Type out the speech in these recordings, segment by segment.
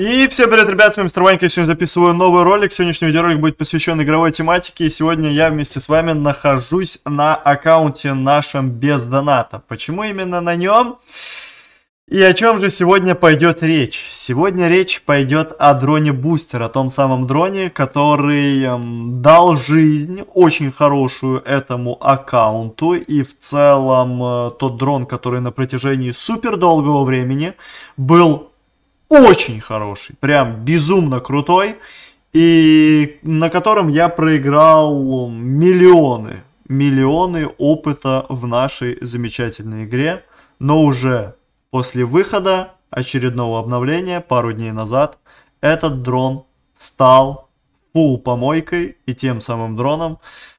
И всем привет, ребят, с вами Мистер Ванька, я сегодня записываю новый ролик, сегодняшний видеоролик будет посвящен игровой тематике, и сегодня я вместе с вами нахожусь на аккаунте нашем без доната. Почему именно на нем? И о чем же сегодня пойдет речь? Сегодня речь пойдет о дроне Бустер, о том самом дроне, который эм, дал жизнь очень хорошую этому аккаунту. И в целом э, тот дрон, который на протяжении супер долгого времени был очень хороший, прям безумно крутой, и на котором я проиграл миллионы, миллионы опыта в нашей замечательной игре, но уже после выхода очередного обновления пару дней назад этот дрон стал фул помойкой и тем самым дроном,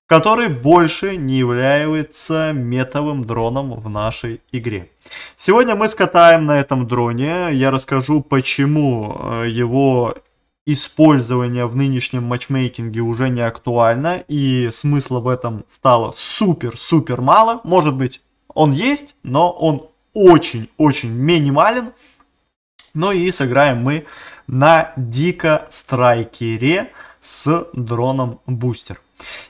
который больше не является метовым дроном в нашей игре. Сегодня мы скатаем на этом дроне. Я расскажу, почему э, его использование в нынешнем матчмейкинге уже не актуально и смысла в этом стало супер-супер мало. Может быть, он есть, но он очень-очень минимален. Ну и сыграем мы на дико страйкере с дроном бустер.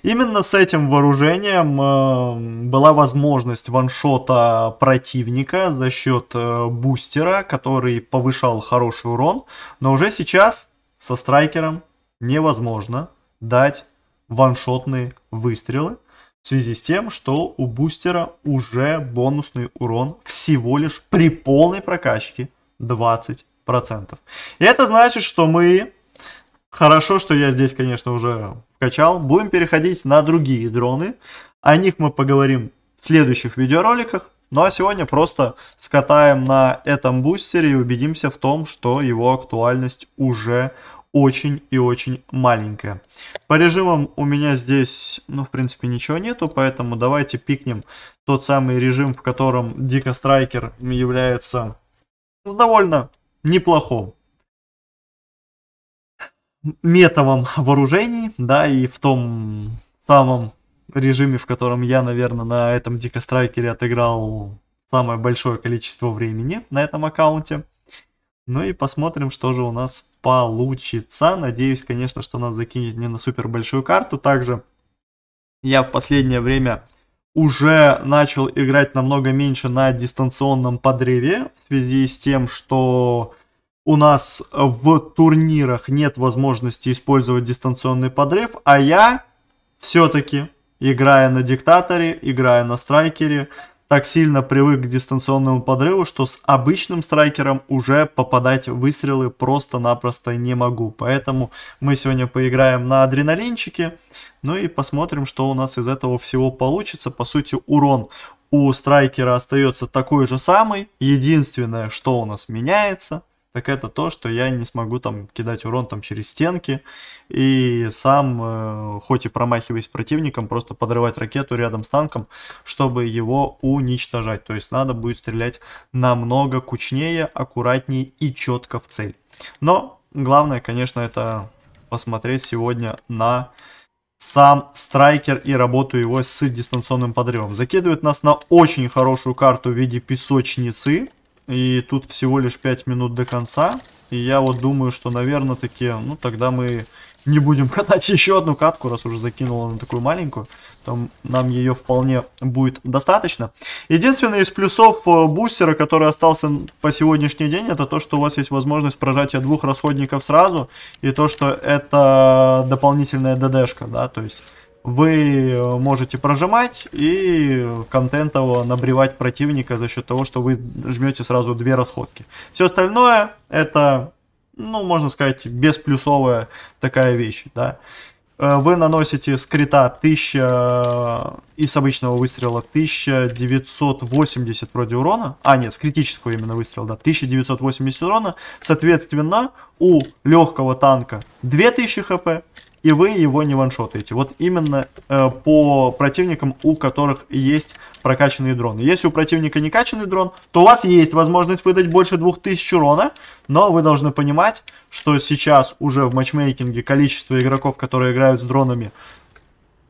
Именно с этим вооружением э, была возможность ваншота противника за счет э, бустера, который повышал хороший урон, но уже сейчас со страйкером невозможно дать ваншотные выстрелы в связи с тем, что у бустера уже бонусный урон всего лишь при полной прокачке 20%. И это значит, что мы Хорошо, что я здесь, конечно, уже вкачал. Будем переходить на другие дроны. О них мы поговорим в следующих видеороликах. Ну а сегодня просто скатаем на этом бустере и убедимся в том, что его актуальность уже очень и очень маленькая. По режимам у меня здесь, ну, в принципе, ничего нету, поэтому давайте пикнем тот самый режим, в котором Дико Страйкер является ну, довольно неплохом метовом вооружении, да, и в том самом режиме, в котором я, наверное, на этом дикострайкере отыграл самое большое количество времени на этом аккаунте. Ну и посмотрим, что же у нас получится. Надеюсь, конечно, что нас закинет не на супер большую карту. Также я в последнее время уже начал играть намного меньше на дистанционном подрыве в связи с тем, что у нас в турнирах нет возможности использовать дистанционный подрыв, а я все-таки, играя на диктаторе, играя на страйкере, так сильно привык к дистанционному подрыву, что с обычным страйкером уже попадать выстрелы просто-напросто не могу. Поэтому мы сегодня поиграем на адреналинчике, ну и посмотрим, что у нас из этого всего получится. По сути, урон у страйкера остается такой же самый. Единственное, что у нас меняется, так это то, что я не смогу там кидать урон там через стенки и сам, э, хоть и промахиваясь противником, просто подрывать ракету рядом с танком, чтобы его уничтожать. То есть надо будет стрелять намного кучнее, аккуратнее и четко в цель. Но главное, конечно, это посмотреть сегодня на сам страйкер и работу его с дистанционным подрывом. Закидывает нас на очень хорошую карту в виде песочницы и тут всего лишь 5 минут до конца. И я вот думаю, что, наверное, такие, ну, тогда мы не будем катать еще одну катку, раз уже закинула на такую маленькую, там нам ее вполне будет достаточно. Единственный из плюсов э, бустера, который остался по сегодняшний день, это то, что у вас есть возможность прожатия двух расходников сразу, и то, что это дополнительная ДДшка, да, то есть вы э, можете прожимать и контентово набревать противника за счет того, что вы жмете сразу две расходки. Все остальное это, ну, можно сказать, бесплюсовая такая вещь, да. Э, вы наносите с 1000 и с обычного выстрела 1980 вроде урона. А, нет, с критического именно выстрела, да, 1980 урона. Соответственно, у легкого танка 2000 хп, и вы его не ваншотаете. Вот именно э, по противникам, у которых есть прокачанные дроны. Если у противника не качанный дрон, то у вас есть возможность выдать больше 2000 урона, но вы должны понимать, что сейчас уже в матчмейкинге количество игроков, которые играют с дронами,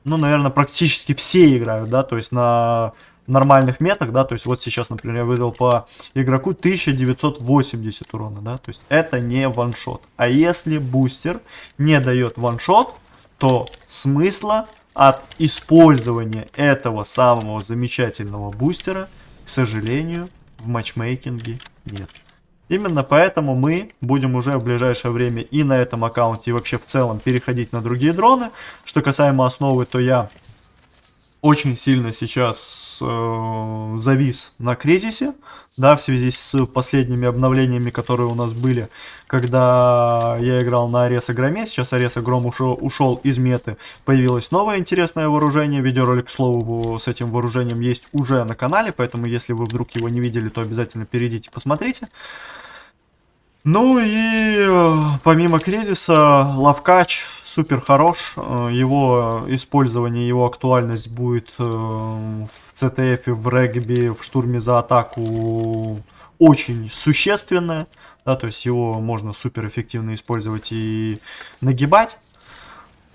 ну, наверное, практически все играют, да, то есть на нормальных меток, да, то есть вот сейчас, например, я выдал по игроку 1980 урона, да, то есть это не ваншот. А если бустер не дает ваншот, то смысла от использования этого самого замечательного бустера, к сожалению, в матчмейкинге нет. Именно поэтому мы будем уже в ближайшее время и на этом аккаунте, и вообще в целом переходить на другие дроны. Что касаемо основы, то я очень сильно сейчас э, завис на кризисе, да, в связи с последними обновлениями, которые у нас были, когда я играл на Ареса Громе, сейчас Ареса Гром ушел, ушел из меты, появилось новое интересное вооружение, видеоролик, к слову, с этим вооружением есть уже на канале, поэтому если вы вдруг его не видели, то обязательно перейдите, посмотрите. Ну и э, помимо кризиса, Лавкач супер хорош. Э, его использование, его актуальность будет э, в ЦТФ, в регби, в штурме за атаку очень существенная. Да, то есть его можно супер эффективно использовать и нагибать.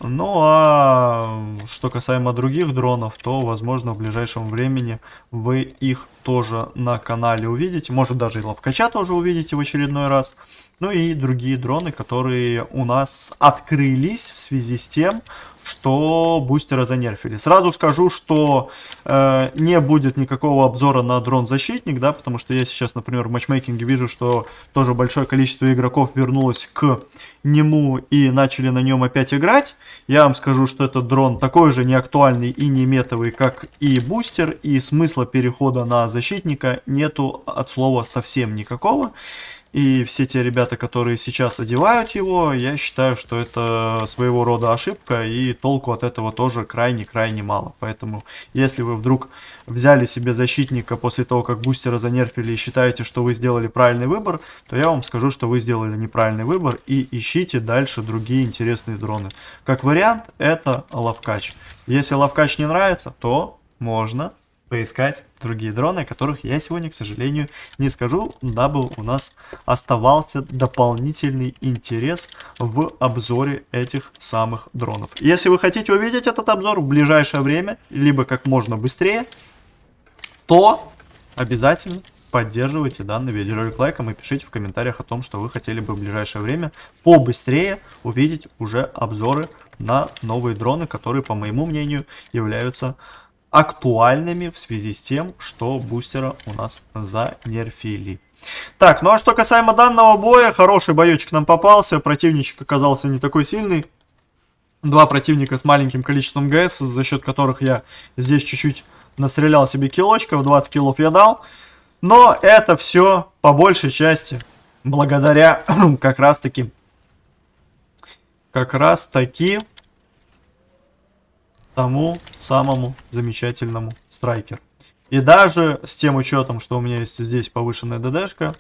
Ну а что касаемо других дронов, то возможно в ближайшем времени вы их тоже на канале увидите. Может даже и ловкача тоже увидите в очередной раз. Ну и другие дроны, которые у нас открылись в связи с тем, что бустера занерфили. Сразу скажу, что э, не будет никакого обзора на дрон-защитник, да, потому что я сейчас, например, в матчмейкинге вижу, что тоже большое количество игроков вернулось к нему и начали на нем опять играть. Я вам скажу, что этот дрон такой же неактуальный и не метовый, как и бустер, и смысла перехода на защитника нету от слова совсем никакого. И все те ребята, которые сейчас одевают его, я считаю, что это своего рода ошибка, и толку от этого тоже крайне-крайне мало. Поэтому, если вы вдруг взяли себе защитника после того, как бустера занерфили и считаете, что вы сделали правильный выбор, то я вам скажу, что вы сделали неправильный выбор, и ищите дальше другие интересные дроны. Как вариант, это лавкач. Если лавкач не нравится, то можно поискать другие дроны, о которых я сегодня, к сожалению, не скажу, дабы у нас оставался дополнительный интерес в обзоре этих самых дронов. Если вы хотите увидеть этот обзор в ближайшее время, либо как можно быстрее, то обязательно поддерживайте данный видеоролик лайком и пишите в комментариях о том, что вы хотели бы в ближайшее время побыстрее увидеть уже обзоры на новые дроны, которые, по моему мнению, являются актуальными в связи с тем, что бустера у нас занерфили. Так, ну а что касаемо данного боя, хороший боечек нам попался, противничек оказался не такой сильный. Два противника с маленьким количеством ГС, за счет которых я здесь чуть-чуть настрелял себе килочков, 20 килов я дал. Но это все по большей части благодаря как раз таки, как раз таки тому самому замечательному страйкер. И даже с тем учетом, что у меня есть здесь повышенная ДДшка,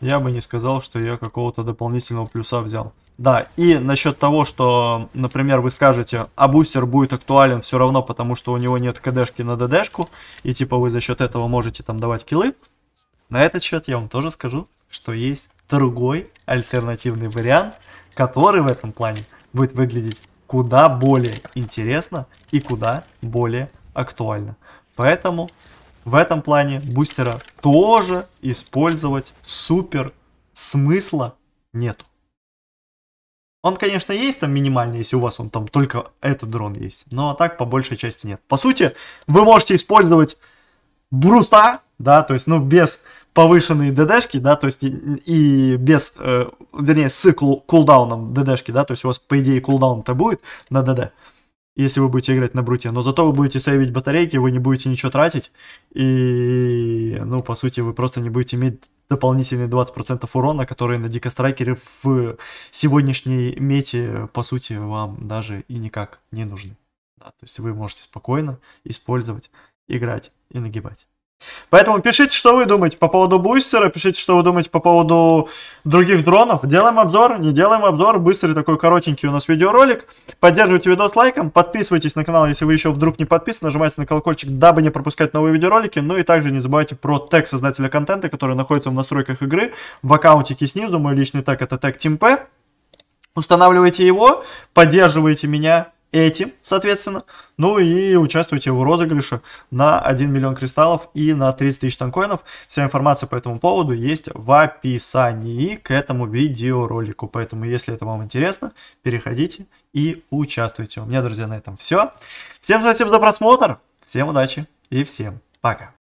я бы не сказал, что я какого-то дополнительного плюса взял. Да, и насчет того, что, например, вы скажете, а бустер будет актуален все равно, потому что у него нет КДшки на ДДшку, и типа вы за счет этого можете там давать килы, на этот счет я вам тоже скажу, что есть другой альтернативный вариант, который в этом плане будет выглядеть куда более интересно и куда более актуально. Поэтому в этом плане бустера тоже использовать супер смысла нету. Он, конечно, есть там минимальный, если у вас он там только этот дрон есть. Но а так по большей части нет. По сути, вы можете использовать брута, да, то есть, ну, без повышенные ДДшки, да, то есть и, и без, э, вернее, с кул, кулдауном ДДшки, да, то есть у вас, по идее, кулдаун-то будет на ДД, если вы будете играть на бруте, но зато вы будете сейвить батарейки, вы не будете ничего тратить, и, ну, по сути, вы просто не будете иметь дополнительные 20% урона, которые на дикострайкере в сегодняшней мете, по сути, вам даже и никак не нужны. Да, то есть вы можете спокойно использовать, играть и нагибать. Поэтому пишите, что вы думаете по поводу бустера, пишите, что вы думаете по поводу других дронов. Делаем обзор, не делаем обзор. Быстрый такой коротенький у нас видеоролик. Поддерживайте видос лайком, подписывайтесь на канал, если вы еще вдруг не подписаны. Нажимайте на колокольчик, дабы не пропускать новые видеоролики. Ну и также не забывайте про тег создателя контента, который находится в настройках игры. В аккаунтике снизу мой личный тег это тег TeamP. Устанавливайте его, поддерживайте меня, этим, соответственно. Ну и участвуйте в розыгрыше на 1 миллион кристаллов и на 30 тысяч танкоинов. Вся информация по этому поводу есть в описании к этому видеоролику. Поэтому, если это вам интересно, переходите и участвуйте. У меня, друзья, на этом все. Всем спасибо за просмотр, всем удачи и всем пока.